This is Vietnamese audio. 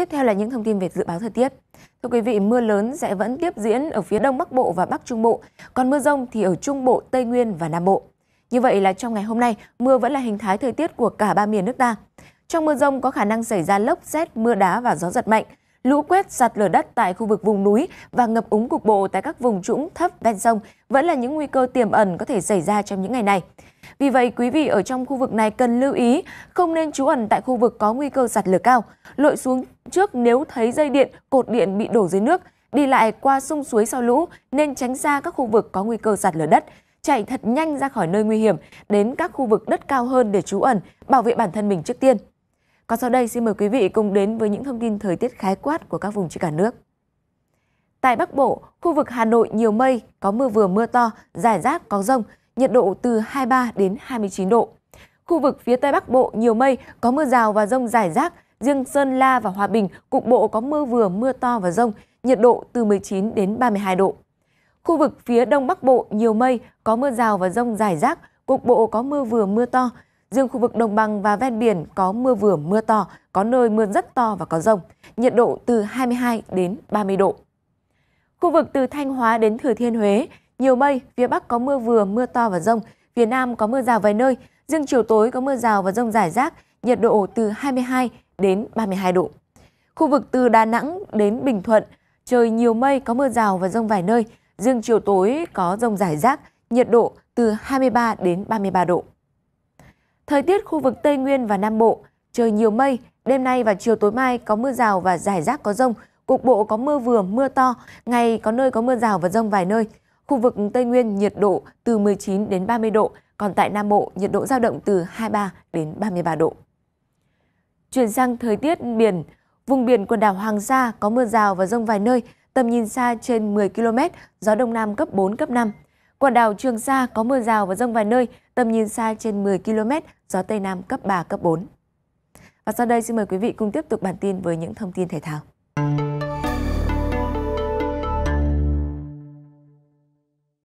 Tiếp theo là những thông tin về dự báo thời tiết. Thưa quý vị, mưa lớn sẽ vẫn tiếp diễn ở phía Đông Bắc Bộ và Bắc Trung Bộ, còn mưa rông thì ở Trung Bộ, Tây Nguyên và Nam Bộ. Như vậy là trong ngày hôm nay, mưa vẫn là hình thái thời tiết của cả ba miền nước ta. Trong mưa rông có khả năng xảy ra lốc, xét, mưa đá và gió giật mạnh lũ quét sạt lở đất tại khu vực vùng núi và ngập úng cục bộ tại các vùng trũng thấp ven sông vẫn là những nguy cơ tiềm ẩn có thể xảy ra trong những ngày này. Vì vậy, quý vị ở trong khu vực này cần lưu ý không nên trú ẩn tại khu vực có nguy cơ sạt lở cao, lội xuống trước nếu thấy dây điện, cột điện bị đổ dưới nước, đi lại qua sông suối sau lũ nên tránh xa các khu vực có nguy cơ sạt lở đất, chạy thật nhanh ra khỏi nơi nguy hiểm đến các khu vực đất cao hơn để trú ẩn, bảo vệ bản thân mình trước tiên. Còn sau đây xin mời quý vị cùng đến với những thông tin thời tiết khái quát của các vùng trên cả nước. Tại Bắc Bộ, khu vực Hà Nội nhiều mây, có mưa vừa mưa to, rải rác có rông, nhiệt độ từ 23 đến 29 độ. Khu vực phía Tây Bắc Bộ nhiều mây, có mưa rào và rông rải rác, riêng Sơn La và Hòa Bình cục bộ có mưa vừa mưa to và rông, nhiệt độ từ 19 đến 32 độ. Khu vực phía Đông Bắc Bộ nhiều mây, có mưa rào và rông rải rác, cục bộ có mưa vừa mưa to, Riêng khu vực đồng bằng và ven biển có mưa vừa mưa to, có nơi mưa rất to và có rông, nhiệt độ từ 22 đến 30 độ. Khu vực từ Thanh Hóa đến Thừa Thiên Huế, nhiều mây, phía Bắc có mưa vừa, mưa to và rông, phía Nam có mưa rào vài nơi, riêng chiều tối có mưa rào và rông rải rác, nhiệt độ từ 22 đến 32 độ. Khu vực từ Đà Nẵng đến Bình Thuận, trời nhiều mây, có mưa rào và rông vài nơi, riêng chiều tối có rông rải rác, nhiệt độ từ 23 đến 33 độ. Thời tiết khu vực Tây Nguyên và Nam Bộ, trời nhiều mây, đêm nay và chiều tối mai có mưa rào và rải rác có rông, cục bộ có mưa vừa, mưa to, ngày có nơi có mưa rào và rông vài nơi. Khu vực Tây Nguyên nhiệt độ từ 19 đến 30 độ, còn tại Nam Bộ nhiệt độ dao động từ 23 đến 33 độ. Chuyển sang thời tiết biển, vùng biển quần đảo Hoàng Sa có mưa rào và rông vài nơi, tầm nhìn xa trên 10 km, gió đông nam cấp 4, cấp 5. Quần đảo Trường Sa có mưa rào và rông vài nơi, tầm nhìn xa trên 10 km, gió Tây Nam cấp 3, cấp 4. Và sau đây xin mời quý vị cùng tiếp tục bản tin với những thông tin thể thao.